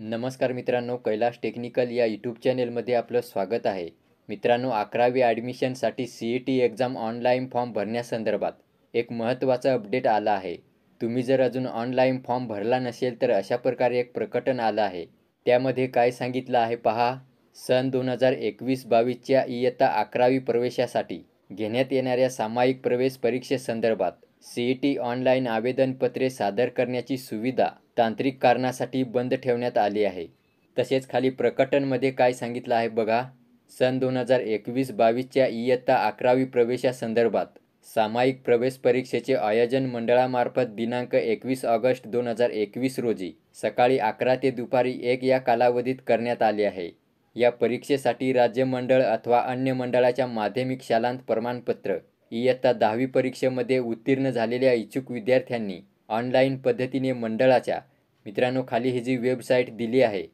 नमस्कार मित्रांनो कैलाश टेक्निकल या यूट्यूब चॅनेलमध्ये आपलं स्वागत आहे मित्रांनो अकरावी ॲडमिशनसाठी C E T exam online form भरण्यासंदर्भात एक महत्त्वाचा अपडेट आला आहे तुम्ही जर अजून ऑनलाईन फॉर्म भरला नसेल तर अशा प्रकारे एक प्रकटन आलं आहे त्यामध्ये काय सांगितलं आहे पहा सन दोन हजार एकवीस बावीसच्या इयत्ता अकरावी प्रवेशासाठी घेण्यात येणाऱ्या सामायिक प्रवेश परीक्षेसंदर्भात सीईटी ऑनलाईन आवेदनपत्रे सादर करण्याची सुविधा तांत्रिक कारणासाठी बंद ठेवण्यात आली आहे तसेच खाली प्रकटनमध्ये काय सांगितलं आहे बघा सन दोन हजार एकवीस बावीसच्या इयत्ता अकरावी प्रवेशासंदर्भात सामायिक प्रवेश परीक्षेचे आयोजन मंडळामार्फत दिनांक एकवीस ऑगस्ट दोन हजार एकवीस रोजी सकाळी अकरा ते दुपारी एक या कालावधीत करण्यात आले आहे या परीक्षेसाठी राज्य मंडळ अथवा अन्य मंडळाच्या माध्यमिक शालांत प्रमाणपत्र इयत्ता दहावी परीक्षेमध्ये उत्तीर्ण झालेल्या इच्छुक विद्यार्थ्यांनी ऑनलाईन पद्धतीने मंडळाच्या मित्रांनो खाली ही जी वेबसाईट दिली आहे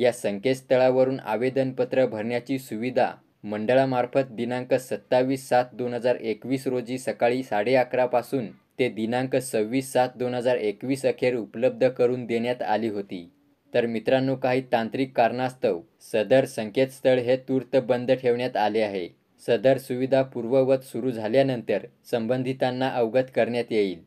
या संकेतस्थळावरून आवेदनपत्र भरण्याची सुविधा मंडळामार्फत दिनांक सत्तावीस सात दोन हजार एकवीस रोजी सकाळी साडे अकरापासून ते दिनांक सव्वीस सात दोन हजार एकवीस अखेर उपलब्ध करून देण्यात आली होती तर मित्रांनो काही तांत्रिक कारणास्तव सदर संकेतस्थळ हे तूर्त बंद ठेवण्यात आले आहे सदर सुविधा पूर्ववत सुरू झाल्यानंतर संबंधितांना अवगत करण्यात येईल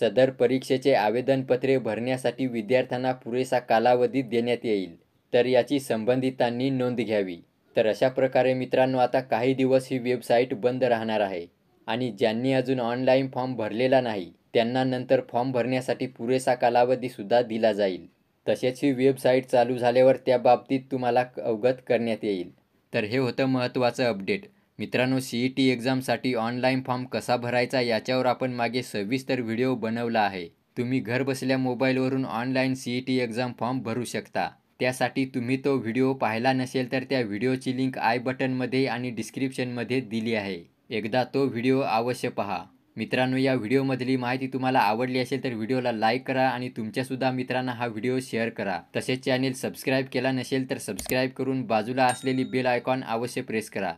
सदर परीक्षेचे आवेदनपत्रे भरण्यासाठी विद्यार्थ्यांना पुरेसा कालावधी देण्यात येईल तर याची संबंधितांनी नोंद घ्यावी तर अशा प्रकारे मित्रांनो आता काही दिवस ही वेबसाईट बंद राहणार आहे आणि ज्यांनी अजून ऑनलाईन फॉर्म भरलेला नाही त्यांना नंतर फॉर्म भरण्यासाठी पुरेसा कालावधीसुद्धा दिला जाईल तसेच ही वेबसाईट चालू झाल्यावर त्याबाबतीत तुम्हाला अवगत करण्यात येईल तर हे होतं महत्त्वाचं अपडेट मित्रांनो सी ई टी एक्झामसाठी ऑनलाईन फॉर्म कसा भरायचा याच्यावर आपण मागे सविस्तर व्हिडिओ बनवला आहे तुम्ही घरबसल्या मोबाईलवरून online C E T exam form भरू शकता त्यासाठी तुम्ही तो व्हिडिओ पाहिला नसेल तर त्या व्हिडिओची लिंक आय बटनमध्ये आणि डिस्क्रिप्शनमध्ये दिली आहे एकदा तो व्हिडिओ अवश्य पहा मित्रांनो या व्हिडिओमधली माहिती तुम्हाला आवडली असेल तर व्हिडिओला लाईक करा आणि तुमच्यासुद्धा मित्रांना हा व्हिडिओ शेअर करा तसेच चॅनेल सबस्क्राईब केला नसेल तर सबस्क्राईब करून बाजूला असलेली बेल आयकॉन अवश्य प्रेस करा